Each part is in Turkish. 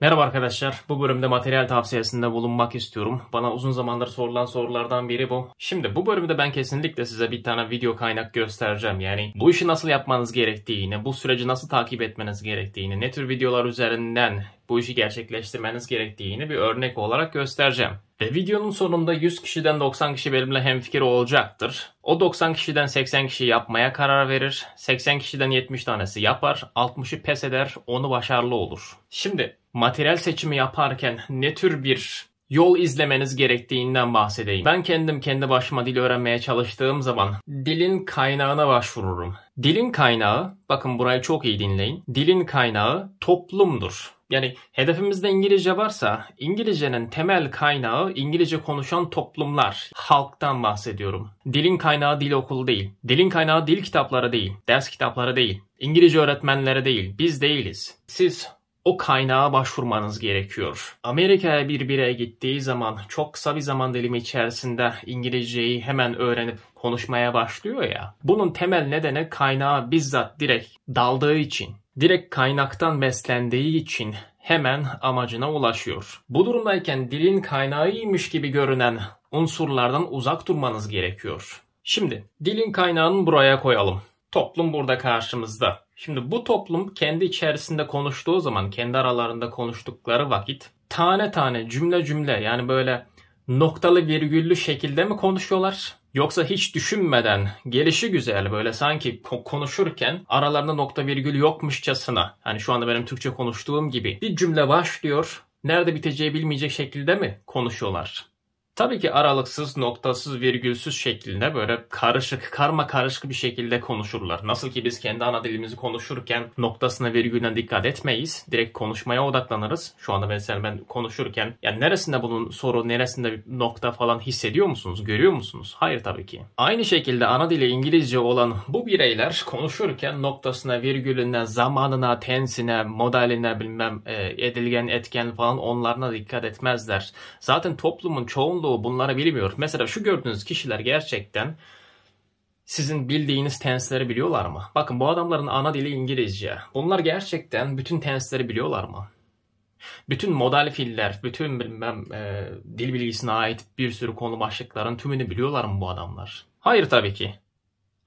Merhaba arkadaşlar. Bu bölümde materyal tavsiyesinde bulunmak istiyorum. Bana uzun zamandır sorulan sorulardan biri bu. Şimdi bu bölümde ben kesinlikle size bir tane video kaynak göstereceğim. Yani bu işi nasıl yapmanız gerektiğini, bu süreci nasıl takip etmeniz gerektiğini, ne tür videolar üzerinden bu işi gerçekleştirmeniz gerektiğini bir örnek olarak göstereceğim. Ve videonun sonunda 100 kişiden 90 kişi benimle hemfikir olacaktır. O 90 kişiden 80 kişi yapmaya karar verir. 80 kişiden 70 tanesi yapar. 60'ı pes eder. Onu başarılı olur. Şimdi materyal seçimi yaparken ne tür bir yol izlemeniz gerektiğinden bahsedeyim. Ben kendim kendi başıma dil öğrenmeye çalıştığım zaman dilin kaynağına başvururum. Dilin kaynağı, bakın burayı çok iyi dinleyin. Dilin kaynağı toplumdur. Yani hedefimizde İngilizce varsa İngilizcenin temel kaynağı İngilizce konuşan toplumlar. Halktan bahsediyorum. Dilin kaynağı dil okulu değil. Dilin kaynağı dil kitapları değil. Ders kitapları değil. İngilizce öğretmenleri değil. Biz değiliz. Siz o kaynağa başvurmanız gerekiyor. Amerika'ya bir birey gittiği zaman çok kısa bir zaman dilimi içerisinde İngilizceyi hemen öğrenip konuşmaya başlıyor ya. Bunun temel nedeni kaynağa bizzat direkt daldığı için, direkt kaynaktan beslendiği için hemen amacına ulaşıyor. Bu durumdayken dilin kaynağıymış gibi görünen unsurlardan uzak durmanız gerekiyor. Şimdi dilin kaynağını buraya koyalım. Toplum burada karşımızda. Şimdi bu toplum kendi içerisinde konuştuğu zaman, kendi aralarında konuştukları vakit tane tane cümle cümle yani böyle noktalı virgüllü şekilde mi konuşuyorlar? Yoksa hiç düşünmeden gelişi güzel böyle sanki konuşurken aralarında nokta virgül yokmuşçasına hani şu anda benim Türkçe konuştuğum gibi bir cümle başlıyor nerede biteceği bilmeyecek şekilde mi konuşuyorlar? Tabii ki aralıksız, noktasız, virgülsüz şeklinde böyle karışık, karma karışık bir şekilde konuşurlar. Nasıl ki biz kendi ana dilimizi konuşurken noktasına virgülüne dikkat etmeyiz. Direkt konuşmaya odaklanırız. Şu anda mesela ben konuşurken yani neresinde bunun soru, neresinde bir nokta falan hissediyor musunuz? Görüyor musunuz? Hayır tabii ki. Aynı şekilde ana dili İngilizce olan bu bireyler konuşurken noktasına, virgülüne, zamanına, tensine, modeline bilmem e, edilgen, etken falan onlarına dikkat etmezler. Zaten toplumun çoğunluğu çoğunluğu bunları bilmiyor. Mesela şu gördüğünüz kişiler gerçekten sizin bildiğiniz tensleri biliyorlar mı? Bakın bu adamların ana dili İngilizce. Bunlar gerçekten bütün tensleri biliyorlar mı? Bütün modal filler, bütün bilmem e, dil bilgisine ait bir sürü konu başlıkların tümünü biliyorlar mı bu adamlar? Hayır tabii ki.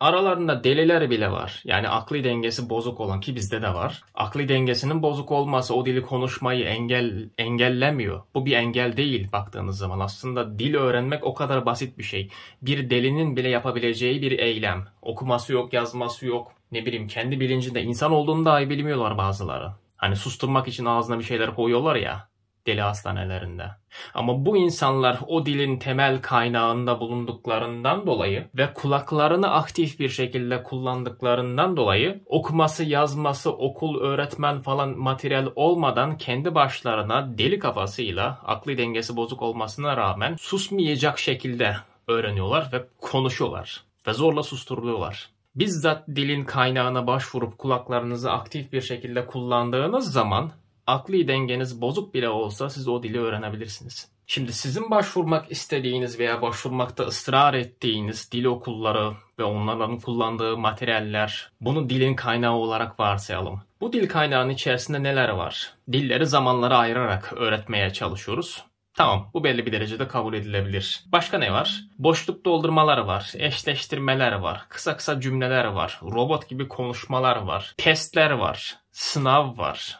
Aralarında deliler bile var. Yani akli dengesi bozuk olan ki bizde de var. Akli dengesinin bozuk olması o dili konuşmayı engel engellemiyor. Bu bir engel değil baktığınız zaman. Aslında dil öğrenmek o kadar basit bir şey. Bir delinin bile yapabileceği bir eylem. Okuması yok, yazması yok. Ne bileyim kendi bilincinde insan olduğunu dahi bilmiyorlar bazıları. Hani susturmak için ağzına bir şeyler koyuyorlar ya deli hastanelerinde. Ama bu insanlar o dilin temel kaynağında bulunduklarından dolayı ve kulaklarını aktif bir şekilde kullandıklarından dolayı okuması, yazması, okul, öğretmen falan materyal olmadan kendi başlarına deli kafasıyla akli dengesi bozuk olmasına rağmen susmayacak şekilde öğreniyorlar ve konuşuyorlar ve zorla susturuluyorlar bizzat dilin kaynağına başvurup kulaklarınızı aktif bir şekilde kullandığınız zaman akli dengeniz bozuk bile olsa siz o dili öğrenebilirsiniz. Şimdi sizin başvurmak istediğiniz veya başvurmakta ısrar ettiğiniz dil okulları ve onların kullandığı materyaller bunu dilin kaynağı olarak varsayalım. Bu dil kaynağının içerisinde neler var? Dilleri zamanlara ayırarak öğretmeye çalışıyoruz. Tamam bu belli bir derecede kabul edilebilir. Başka ne var? Boşluk doldurmaları var, eşleştirmeler var, kısa kısa cümleler var, robot gibi konuşmalar var, testler var, sınav var.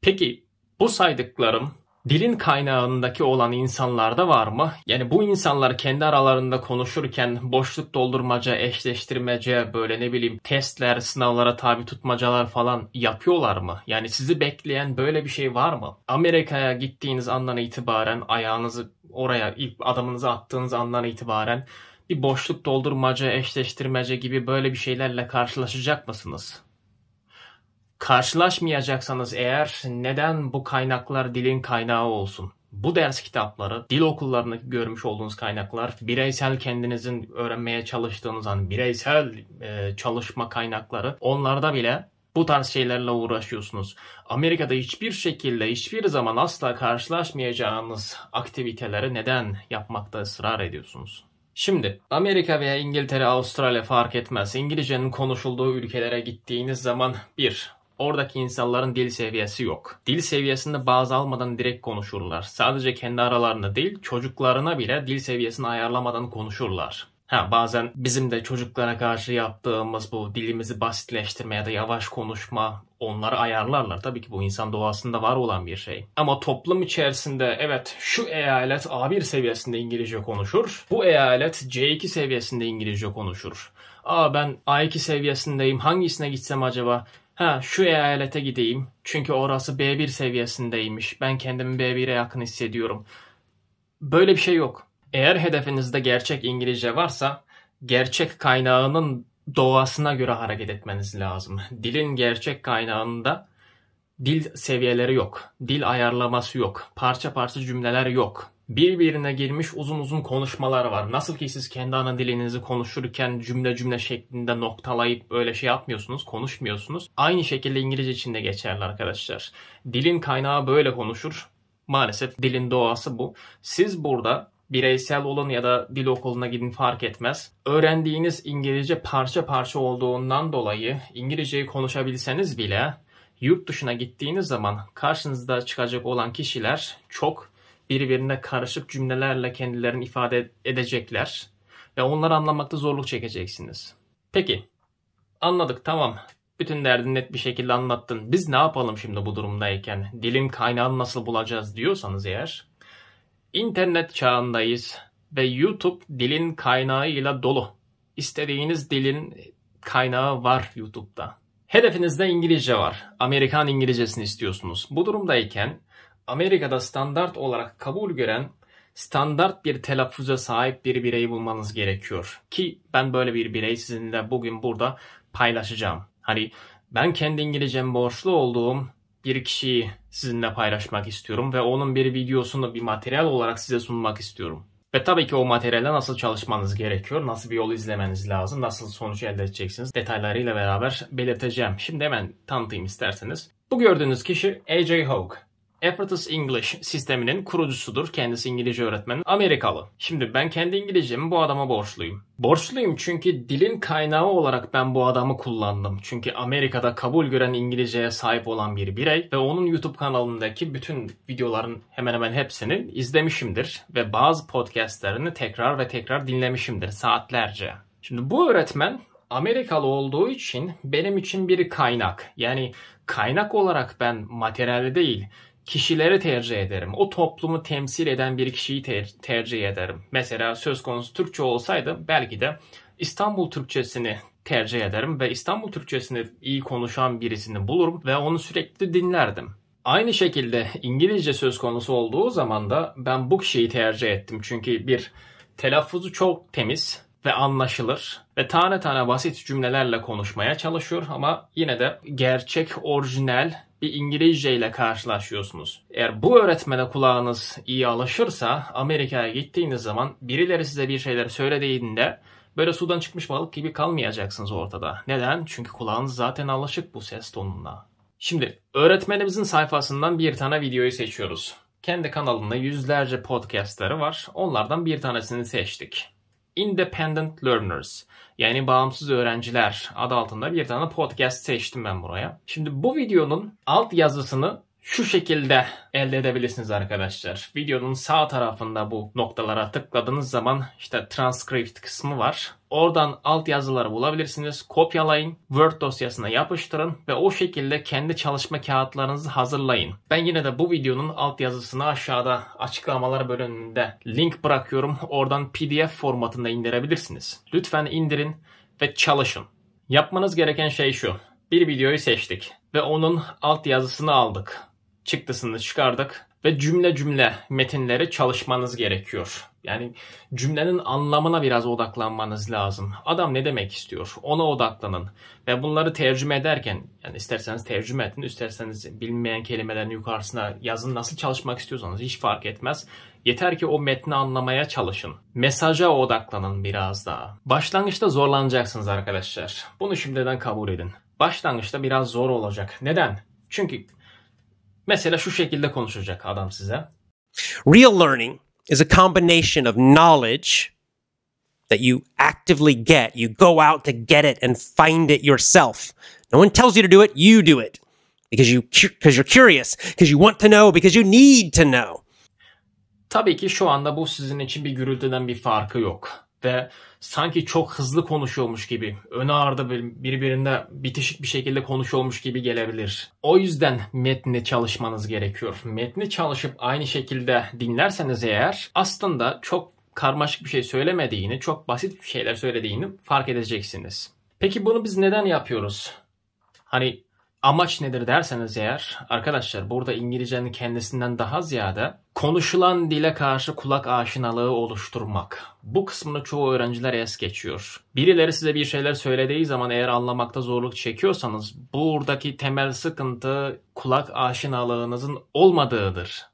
Peki bu saydıklarım dilin kaynağındaki olan insanlarda var mı? Yani bu insanlar kendi aralarında konuşurken boşluk doldurmaca, eşleştirmece, böyle ne bileyim testler, sınavlara tabi tutmacalar falan yapıyorlar mı? Yani sizi bekleyen böyle bir şey var mı? Amerika'ya gittiğiniz andan itibaren ayağınızı oraya ilk adamınızı attığınız andan itibaren bir boşluk doldurmaca, eşleştirmece gibi böyle bir şeylerle karşılaşacak mısınız? Karşılaşmayacaksanız eğer neden bu kaynaklar dilin kaynağı olsun? Bu ders kitapları, dil okullarındaki görmüş olduğunuz kaynaklar, bireysel kendinizin öğrenmeye çalıştığınız an bireysel e, çalışma kaynakları onlarda bile bu tarz şeylerle uğraşıyorsunuz. Amerika'da hiçbir şekilde hiçbir zaman asla karşılaşmayacağınız aktiviteleri neden yapmakta ısrar ediyorsunuz? Şimdi Amerika veya İngiltere, Avustralya fark etmez. İngilizcenin konuşulduğu ülkelere gittiğiniz zaman bir Oradaki insanların dil seviyesi yok. Dil seviyesinde bazı almadan direkt konuşurlar. Sadece kendi aralarında değil çocuklarına bile dil seviyesini ayarlamadan konuşurlar. Ha bazen bizim de çocuklara karşı yaptığımız bu dilimizi basitleştirme ya da yavaş konuşma onları ayarlarlar. Tabii ki bu insan doğasında var olan bir şey. Ama toplum içerisinde evet şu eyalet A1 seviyesinde İngilizce konuşur. Bu eyalet C2 seviyesinde İngilizce konuşur. Aa ben A2 seviyesindeyim hangisine gitsem acaba? ha şu eyalete gideyim çünkü orası B1 seviyesindeymiş ben kendimi B1'e yakın hissediyorum. Böyle bir şey yok. Eğer hedefinizde gerçek İngilizce varsa gerçek kaynağının doğasına göre hareket etmeniz lazım. Dilin gerçek kaynağında dil seviyeleri yok. Dil ayarlaması yok. Parça parça cümleler yok birbirine girmiş uzun uzun konuşmalar var. Nasıl ki siz kendi ana dilinizi konuşurken cümle cümle şeklinde noktalayıp böyle şey yapmıyorsunuz, konuşmuyorsunuz. Aynı şekilde İngilizce için de geçerli arkadaşlar. Dilin kaynağı böyle konuşur. Maalesef dilin doğası bu. Siz burada bireysel olun ya da dil okuluna gidin fark etmez. Öğrendiğiniz İngilizce parça parça olduğundan dolayı İngilizceyi konuşabilseniz bile yurt dışına gittiğiniz zaman karşınızda çıkacak olan kişiler çok birbirine karışık cümlelerle kendilerini ifade edecekler ve onları anlamakta zorluk çekeceksiniz. Peki, anladık tamam. Bütün derdini net bir şekilde anlattın. Biz ne yapalım şimdi bu durumdayken? Dilin kaynağını nasıl bulacağız diyorsanız eğer. İnternet çağındayız ve YouTube dilin kaynağıyla dolu. İstediğiniz dilin kaynağı var YouTube'da. Hedefinizde İngilizce var. Amerikan İngilizcesini istiyorsunuz. Bu durumdayken Amerika'da standart olarak kabul gören standart bir telaffuza sahip bir bireyi bulmanız gerekiyor. Ki ben böyle bir bireyi sizinle bugün burada paylaşacağım. Hani ben kendi İngilizcem borçlu olduğum bir kişiyi sizinle paylaşmak istiyorum ve onun bir videosunu bir materyal olarak size sunmak istiyorum. Ve tabii ki o materyale nasıl çalışmanız gerekiyor, nasıl bir yol izlemeniz lazım, nasıl sonuç elde edeceksiniz detaylarıyla beraber belirteceğim. Şimdi hemen tanıtayım isterseniz. Bu gördüğünüz kişi AJ Hogue. Effortless English sisteminin kurucusudur. Kendisi İngilizce öğretmeni. Amerikalı. Şimdi ben kendi İngilizcemi bu adama borçluyum. Borçluyum çünkü dilin kaynağı olarak ben bu adamı kullandım. Çünkü Amerika'da kabul gören İngilizceye sahip olan bir birey ve onun YouTube kanalındaki bütün videoların hemen hemen hepsini izlemişimdir ve bazı podcastlerini tekrar ve tekrar dinlemişimdir saatlerce. Şimdi bu öğretmen Amerikalı olduğu için benim için bir kaynak. Yani kaynak olarak ben materyal değil, Kişileri tercih ederim. O toplumu temsil eden bir kişiyi ter- tercih ederim. Mesela söz konusu Türkçe olsaydı belki de İstanbul Türkçesini tercih ederim ve İstanbul Türkçesini iyi konuşan birisini bulurum ve onu sürekli dinlerdim. Aynı şekilde İngilizce söz konusu olduğu zaman da ben bu kişiyi tercih ettim. Çünkü bir telaffuzu çok temiz ve anlaşılır ve tane tane basit cümlelerle konuşmaya çalışıyor ama yine de gerçek, orijinal bir İngilizce ile karşılaşıyorsunuz. Eğer bu öğretmene kulağınız iyi alışırsa Amerika'ya gittiğiniz zaman birileri size bir şeyler söylediğinde böyle sudan çıkmış balık gibi kalmayacaksınız ortada. Neden? Çünkü kulağınız zaten alışık bu ses tonuna. Şimdi öğretmenimizin sayfasından bir tane videoyu seçiyoruz. Kendi kanalında yüzlerce podcastları var. Onlardan bir tanesini seçtik. Independent Learners yani bağımsız öğrenciler adı altında bir tane podcast seçtim ben buraya. Şimdi bu videonun alt yazısını şu şekilde elde edebilirsiniz arkadaşlar. Videonun sağ tarafında bu noktalara tıkladığınız zaman işte transcript kısmı var. Oradan alt yazıları bulabilirsiniz. Kopyalayın, Word dosyasına yapıştırın ve o şekilde kendi çalışma kağıtlarınızı hazırlayın. Ben yine de bu videonun alt yazısını aşağıda açıklamalar bölümünde link bırakıyorum. Oradan PDF formatında indirebilirsiniz. Lütfen indirin ve çalışın. Yapmanız gereken şey şu. Bir videoyu seçtik ve onun alt yazısını aldık çıktısını çıkardık ve cümle cümle metinleri çalışmanız gerekiyor. Yani cümlenin anlamına biraz odaklanmanız lazım. Adam ne demek istiyor? Ona odaklanın. Ve bunları tercüme ederken, yani isterseniz tercüme edin, isterseniz bilmeyen kelimelerin yukarısına yazın. Nasıl çalışmak istiyorsanız hiç fark etmez. Yeter ki o metni anlamaya çalışın. Mesaja odaklanın biraz daha. Başlangıçta zorlanacaksınız arkadaşlar. Bunu şimdiden kabul edin. Başlangıçta biraz zor olacak. Neden? Çünkü Mesela şu şekilde konuşacak adam size. Real learning is a combination of knowledge that you actively get. You go out to get it and find it yourself. No one tells you to do it, you do it. Because you because you're curious, because you want to know, because you need to know. Tabii ki şu anda bu sizin için bir gürültüden bir farkı yok ve sanki çok hızlı konuşuyormuş gibi, ön arda birbirinde bitişik bir şekilde konuşuyormuş gibi gelebilir. O yüzden metni çalışmanız gerekiyor. Metni çalışıp aynı şekilde dinlerseniz eğer aslında çok karmaşık bir şey söylemediğini, çok basit bir şeyler söylediğini fark edeceksiniz. Peki bunu biz neden yapıyoruz? Hani Amaç nedir derseniz eğer arkadaşlar burada İngilizcenin kendisinden daha ziyade konuşulan dile karşı kulak aşinalığı oluşturmak. Bu kısmını çoğu öğrenciler es geçiyor. Birileri size bir şeyler söylediği zaman eğer anlamakta zorluk çekiyorsanız buradaki temel sıkıntı kulak aşinalığınızın olmadığıdır.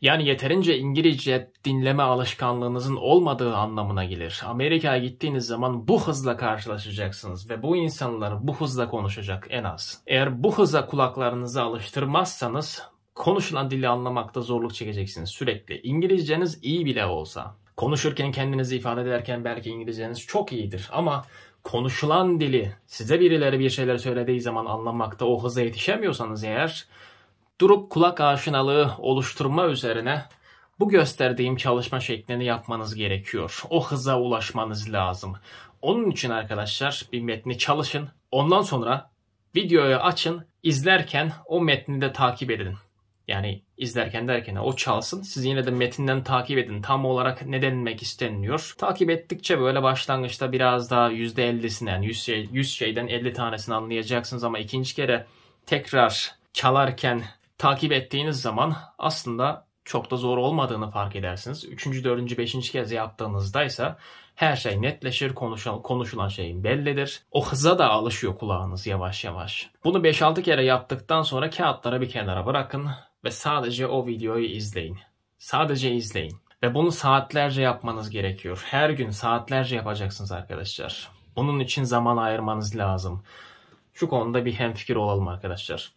Yani yeterince İngilizce dinleme alışkanlığınızın olmadığı anlamına gelir. Amerika'ya gittiğiniz zaman bu hızla karşılaşacaksınız ve bu insanlar bu hızla konuşacak en az. Eğer bu hıza kulaklarınızı alıştırmazsanız konuşulan dili anlamakta zorluk çekeceksiniz sürekli. İngilizceniz iyi bile olsa. Konuşurken kendinizi ifade ederken belki İngilizceniz çok iyidir ama konuşulan dili size birileri bir şeyler söylediği zaman anlamakta o hıza yetişemiyorsanız eğer durup kulak aşinalığı oluşturma üzerine bu gösterdiğim çalışma şeklini yapmanız gerekiyor. O hıza ulaşmanız lazım. Onun için arkadaşlar bir metni çalışın. Ondan sonra videoyu açın. izlerken o metni de takip edin. Yani izlerken derken o çalsın. Siz yine de metinden takip edin. Tam olarak ne denilmek isteniliyor. Takip ettikçe böyle başlangıçta biraz daha %50'sinden 100, şey, 100 şeyden 50 tanesini anlayacaksınız ama ikinci kere tekrar çalarken takip ettiğiniz zaman aslında çok da zor olmadığını fark edersiniz. Üçüncü, dördüncü, beşinci kez yaptığınızda ise her şey netleşir, konuşulan, konuşulan şeyin bellidir. O hıza da alışıyor kulağınız yavaş yavaş. Bunu 5-6 kere yaptıktan sonra kağıtları bir kenara bırakın ve sadece o videoyu izleyin. Sadece izleyin. Ve bunu saatlerce yapmanız gerekiyor. Her gün saatlerce yapacaksınız arkadaşlar. Bunun için zaman ayırmanız lazım. Şu konuda bir hemfikir olalım arkadaşlar.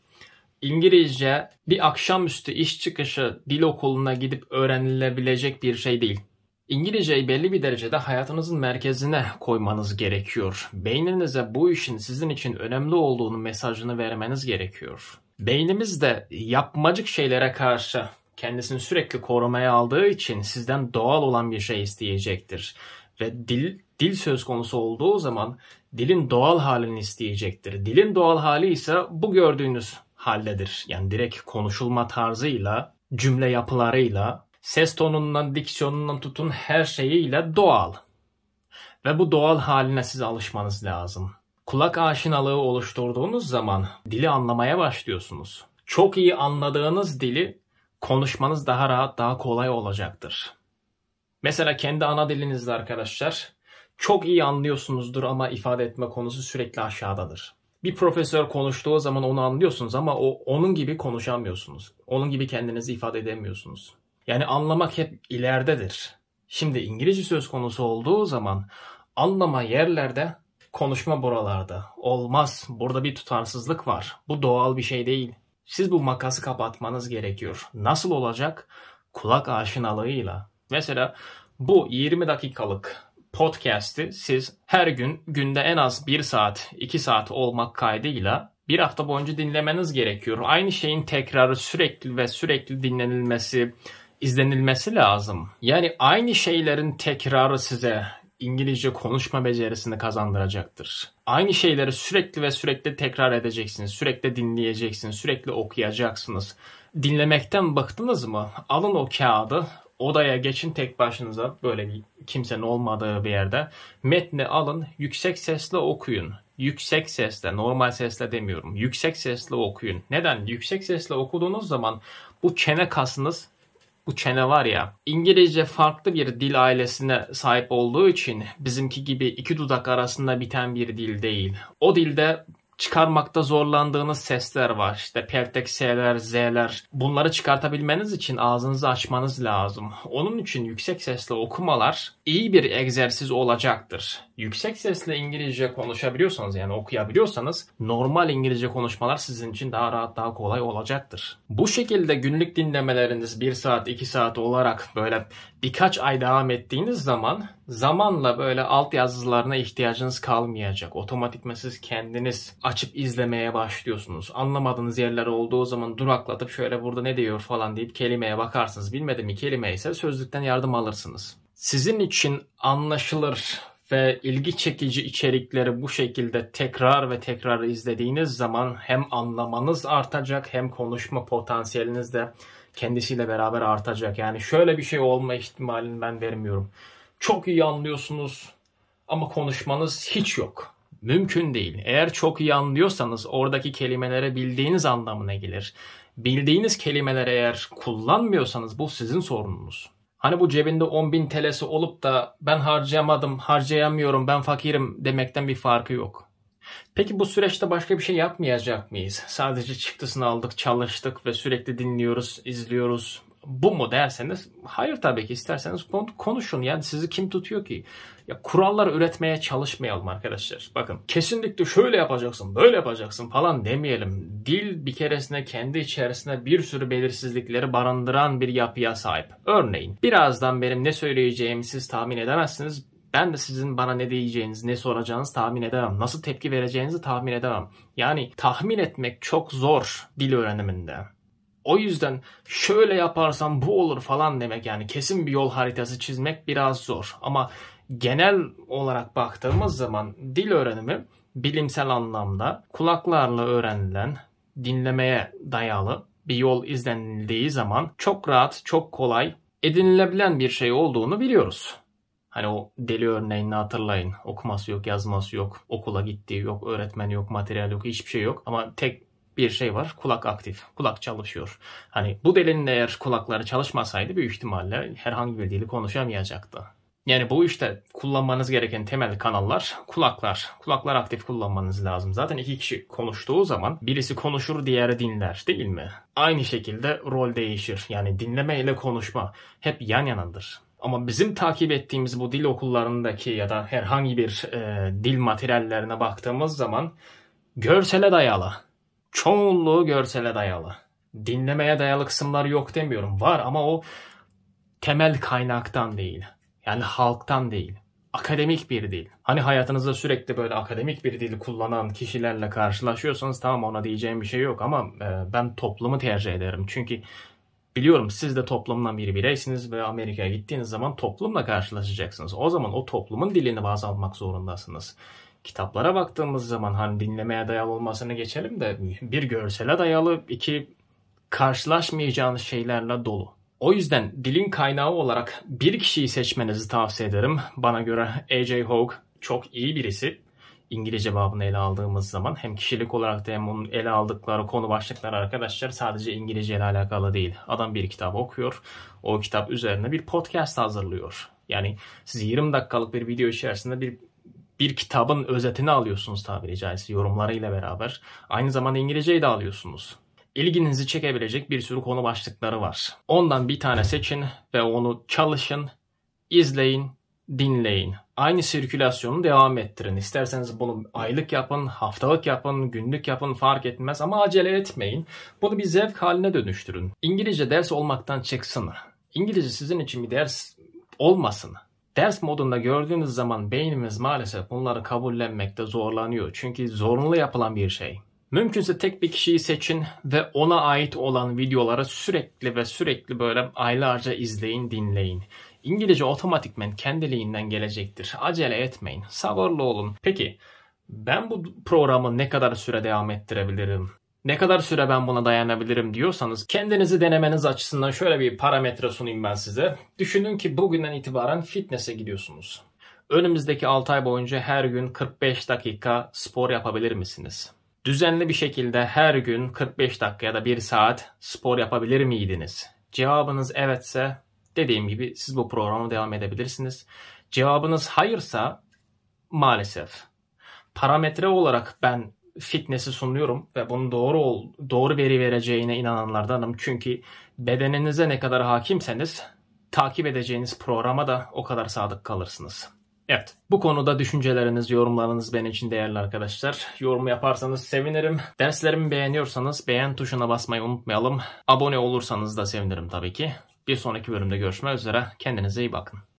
İngilizce bir akşamüstü iş çıkışı dil okuluna gidip öğrenilebilecek bir şey değil. İngilizceyi belli bir derecede hayatınızın merkezine koymanız gerekiyor. Beyninize bu işin sizin için önemli olduğunu mesajını vermeniz gerekiyor. Beynimiz de yapmacık şeylere karşı kendisini sürekli korumaya aldığı için sizden doğal olan bir şey isteyecektir. Ve dil dil söz konusu olduğu zaman dilin doğal halini isteyecektir. Dilin doğal hali ise bu gördüğünüz halledir. Yani direkt konuşulma tarzıyla, cümle yapılarıyla, ses tonundan, diksiyonundan tutun her şeyiyle doğal. Ve bu doğal haline siz alışmanız lazım. Kulak aşinalığı oluşturduğunuz zaman dili anlamaya başlıyorsunuz. Çok iyi anladığınız dili konuşmanız daha rahat, daha kolay olacaktır. Mesela kendi ana dilinizde arkadaşlar çok iyi anlıyorsunuzdur ama ifade etme konusu sürekli aşağıdadır bir profesör konuştuğu zaman onu anlıyorsunuz ama o onun gibi konuşamıyorsunuz. Onun gibi kendinizi ifade edemiyorsunuz. Yani anlamak hep ileridedir. Şimdi İngilizce söz konusu olduğu zaman anlama yerlerde, konuşma buralarda. Olmaz. Burada bir tutarsızlık var. Bu doğal bir şey değil. Siz bu makası kapatmanız gerekiyor. Nasıl olacak? Kulak aşinalığıyla. Mesela bu 20 dakikalık podcast'i siz her gün günde en az 1 saat 2 saat olmak kaydıyla bir hafta boyunca dinlemeniz gerekiyor. Aynı şeyin tekrarı sürekli ve sürekli dinlenilmesi, izlenilmesi lazım. Yani aynı şeylerin tekrarı size İngilizce konuşma becerisini kazandıracaktır. Aynı şeyleri sürekli ve sürekli tekrar edeceksiniz. Sürekli dinleyeceksiniz, sürekli okuyacaksınız. Dinlemekten bıktınız mı? Alın o kağıdı odaya geçin tek başınıza böyle bir kimsenin olmadığı bir yerde. Metni alın yüksek sesle okuyun. Yüksek sesle normal sesle demiyorum. Yüksek sesle okuyun. Neden? Yüksek sesle okuduğunuz zaman bu çene kasınız bu çene var ya İngilizce farklı bir dil ailesine sahip olduğu için bizimki gibi iki dudak arasında biten bir dil değil. O dilde çıkarmakta zorlandığınız sesler var. İşte peltek S'ler, Z'ler. Bunları çıkartabilmeniz için ağzınızı açmanız lazım. Onun için yüksek sesle okumalar iyi bir egzersiz olacaktır. Yüksek sesle İngilizce konuşabiliyorsanız yani okuyabiliyorsanız normal İngilizce konuşmalar sizin için daha rahat daha kolay olacaktır. Bu şekilde günlük dinlemeleriniz 1 saat 2 saat olarak böyle birkaç ay devam ettiğiniz zaman zamanla böyle alt yazılarına ihtiyacınız kalmayacak. Otomatikme siz kendiniz açıp izlemeye başlıyorsunuz. Anlamadığınız yerler olduğu zaman duraklatıp şöyle burada ne diyor falan deyip kelimeye bakarsınız. Bilmediğim bir kelime ise sözlükten yardım alırsınız. Sizin için anlaşılır ve ilgi çekici içerikleri bu şekilde tekrar ve tekrar izlediğiniz zaman hem anlamanız artacak hem konuşma potansiyeliniz de kendisiyle beraber artacak. Yani şöyle bir şey olma ihtimalini ben vermiyorum. Çok iyi anlıyorsunuz ama konuşmanız hiç yok. Mümkün değil. Eğer çok iyi anlıyorsanız oradaki kelimelere bildiğiniz anlamına gelir. Bildiğiniz kelimeleri eğer kullanmıyorsanız bu sizin sorununuz. Hani bu cebinde 10 bin telesi olup da ben harcayamadım, harcayamıyorum, ben fakirim demekten bir farkı yok. Peki bu süreçte başka bir şey yapmayacak mıyız? Sadece çıktısını aldık, çalıştık ve sürekli dinliyoruz, izliyoruz. Bu mu derseniz hayır tabii ki isterseniz konuşun. Yani sizi kim tutuyor ki? Ya kurallar üretmeye çalışmayalım arkadaşlar. Bakın kesinlikle şöyle yapacaksın, böyle yapacaksın falan demeyelim. Dil bir keresinde kendi içerisinde bir sürü belirsizlikleri barındıran bir yapıya sahip. Örneğin birazdan benim ne söyleyeceğimi siz tahmin edemezsiniz ben de sizin bana ne diyeceğiniz, ne soracağınız tahmin edemem. Nasıl tepki vereceğinizi tahmin edemem. Yani tahmin etmek çok zor dil öğreniminde. O yüzden şöyle yaparsam bu olur falan demek yani kesin bir yol haritası çizmek biraz zor. Ama genel olarak baktığımız zaman dil öğrenimi bilimsel anlamda kulaklarla öğrenilen, dinlemeye dayalı bir yol izlenildiği zaman çok rahat, çok kolay edinilebilen bir şey olduğunu biliyoruz. Hani o deli örneğini hatırlayın. Okuması yok, yazması yok, okula gittiği yok, öğretmen yok, materyal yok, hiçbir şey yok. Ama tek bir şey var. Kulak aktif. Kulak çalışıyor. Hani bu delinin eğer kulakları çalışmasaydı büyük ihtimalle herhangi bir dili konuşamayacaktı. Yani bu işte kullanmanız gereken temel kanallar kulaklar. Kulaklar aktif kullanmanız lazım. Zaten iki kişi konuştuğu zaman birisi konuşur diğeri dinler değil mi? Aynı şekilde rol değişir. Yani dinleme ile konuşma hep yan yanadır. Ama bizim takip ettiğimiz bu dil okullarındaki ya da herhangi bir e, dil materyallerine baktığımız zaman görsele dayalı. Çoğunluğu görsele dayalı. Dinlemeye dayalı kısımlar yok demiyorum. Var ama o temel kaynaktan değil. Yani halktan değil. Akademik bir dil. Hani hayatınızda sürekli böyle akademik bir dil kullanan kişilerle karşılaşıyorsanız tamam ona diyeceğim bir şey yok ama e, ben toplumu tercih ederim. Çünkü Biliyorum siz de toplumdan bir bireysiniz ve Amerika'ya gittiğiniz zaman toplumla karşılaşacaksınız. O zaman o toplumun dilini baz almak zorundasınız. Kitaplara baktığımız zaman hani dinlemeye dayalı olmasını geçelim de bir görsele dayalı, iki karşılaşmayacağınız şeylerle dolu. O yüzden dilin kaynağı olarak bir kişiyi seçmenizi tavsiye ederim. Bana göre AJ Hawk çok iyi birisi. İngilizce babını ele aldığımız zaman hem kişilik olarak da hem onun ele aldıkları konu başlıkları arkadaşlar sadece İngilizce ile alakalı değil. Adam bir kitap okuyor. O kitap üzerine bir podcast hazırlıyor. Yani siz 20 dakikalık bir video içerisinde bir bir kitabın özetini alıyorsunuz tabiri caizse yorumlarıyla beraber. Aynı zamanda İngilizceyi de alıyorsunuz. İlginizi çekebilecek bir sürü konu başlıkları var. Ondan bir tane seçin ve onu çalışın, izleyin, dinleyin aynı sirkülasyonu devam ettirin. İsterseniz bunu aylık yapın, haftalık yapın, günlük yapın fark etmez ama acele etmeyin. Bunu bir zevk haline dönüştürün. İngilizce ders olmaktan çıksın. İngilizce sizin için bir ders olmasın. Ders modunda gördüğünüz zaman beynimiz maalesef bunları kabullenmekte zorlanıyor. Çünkü zorunlu yapılan bir şey. Mümkünse tek bir kişiyi seçin ve ona ait olan videoları sürekli ve sürekli böyle aylarca izleyin, dinleyin. İngilizce otomatikmen kendiliğinden gelecektir. Acele etmeyin. Sabırlı olun. Peki ben bu programı ne kadar süre devam ettirebilirim? Ne kadar süre ben buna dayanabilirim diyorsanız kendinizi denemeniz açısından şöyle bir parametre sunayım ben size. Düşünün ki bugünden itibaren fitness'e gidiyorsunuz. Önümüzdeki 6 ay boyunca her gün 45 dakika spor yapabilir misiniz? Düzenli bir şekilde her gün 45 dakika ya da 1 saat spor yapabilir miydiniz? Cevabınız evetse dediğim gibi siz bu programa devam edebilirsiniz. Cevabınız hayırsa maalesef parametre olarak ben fitnesi sunuyorum ve bunu doğru ol, doğru veri vereceğine inananlardanım. Çünkü bedeninize ne kadar hakimseniz takip edeceğiniz programa da o kadar sadık kalırsınız. Evet. Bu konuda düşünceleriniz, yorumlarınız benim için değerli arkadaşlar. Yorum yaparsanız sevinirim. Derslerimi beğeniyorsanız beğen tuşuna basmayı unutmayalım. Abone olursanız da sevinirim tabii ki. Bir sonraki bölümde görüşmek üzere. Kendinize iyi bakın.